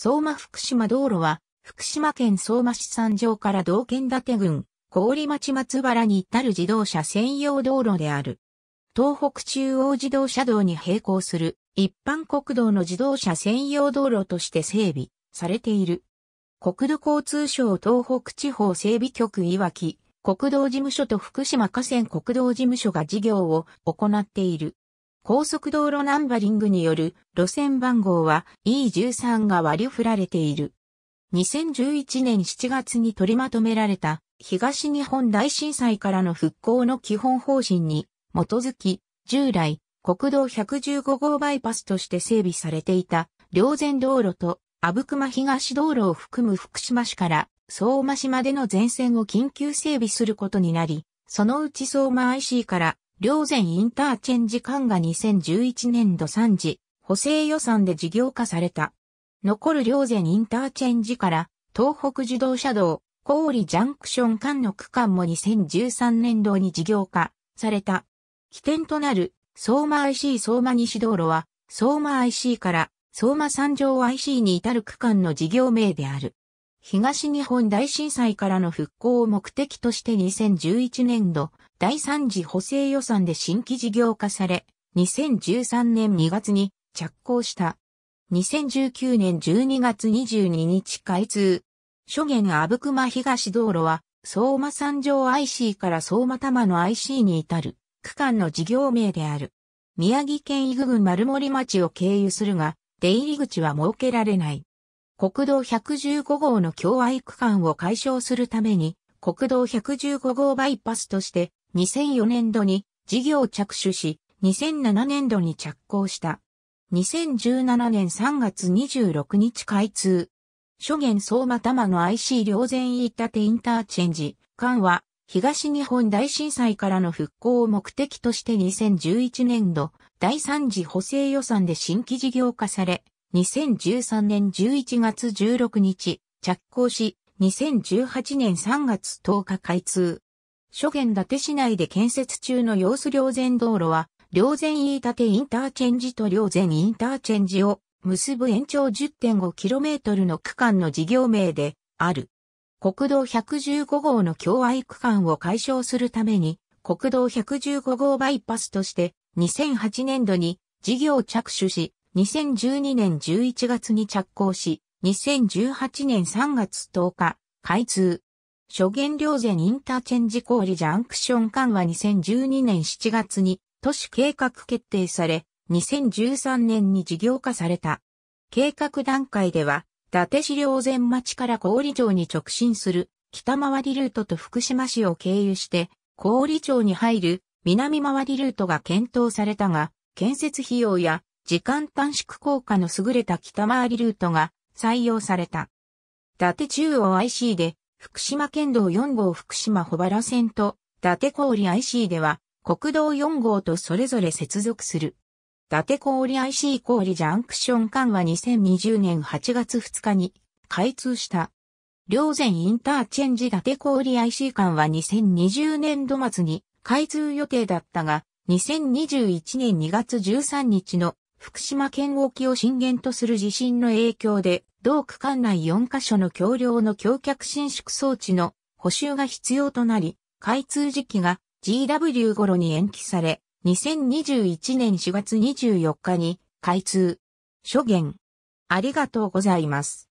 相馬福島道路は、福島県相馬市三条から道県立郡、郡町松原に至る自動車専用道路である。東北中央自動車道に並行する一般国道の自動車専用道路として整備されている。国土交通省東北地方整備局いわき、国道事務所と福島河川国道事務所が事業を行っている。高速道路ナンバリングによる路線番号は E13 が割り振られている。2011年7月に取りまとめられた東日本大震災からの復興の基本方針に基づき、従来国道115号バイパスとして整備されていた両前道路と阿武隈東道路を含む福島市から相馬市までの全線を緊急整備することになり、そのうち相馬 IC から両前インターチェンジ間が2011年度3時、補正予算で事業化された。残る両前インターチェンジから、東北自動車道、小売ジャンクション間の区間も2013年度に事業化された。起点となる相馬 IC 相馬西道路は、相馬 IC から相馬三条 IC に至る区間の事業名である。東日本大震災からの復興を目的として2011年度、第三次補正予算で新規事業化され、2013年2月に着工した。2019年12月22日開通。初言阿武隈東道路は、相馬山上 IC から相馬玉の IC に至る区間の事業名である。宮城県伊郡丸森町を経由するが、出入り口は設けられない。国道115号の境愛区間を解消するために、国道115号バイパスとして2004年度に事業着手し、2007年度に着工した。2017年3月26日開通。諸元相馬玉の IC 両前飯立インターチェンジ、間は、東日本大震災からの復興を目的として2011年度、第3次補正予算で新規事業化され、2013年11月16日、着工し、2018年3月10日開通。諸県伊達市内で建設中の様子両前道路は、両前飯立インターチェンジと両前インターチェンジを結ぶ延長 10.5km の区間の事業名である。国道115号の境愛区間を解消するために、国道115号バイパスとして2008年度に事業着手し、2012年11月に着工し、2018年3月10日、開通。諸元両前インターチェンジ氷ジャンクション間は2012年7月に都市計画決定され、2013年に事業化された。計画段階では、伊達市両前町から氷町に直進する北回りルートと福島市を経由して、氷町に入る南回りルートが検討されたが、建設費用や時間短縮効果の優れた北回りルートが採用された。伊達中央 IC で福島県道4号福島保原線と、伊達氷 IC では、国道4号とそれぞれ接続する。伊達氷 IC 氷ジャンクション間は2020年8月2日に開通した。両前インターチェンジ伊達氷 IC 間は2020年度末に開通予定だったが、2021年2月13日の福島県沖を震源とする地震の影響で同区間内4カ所の橋梁の橋脚伸縮装置の補修が必要となり、開通時期が GW 頃に延期され、2021年4月24日に開通。諸言。ありがとうございます。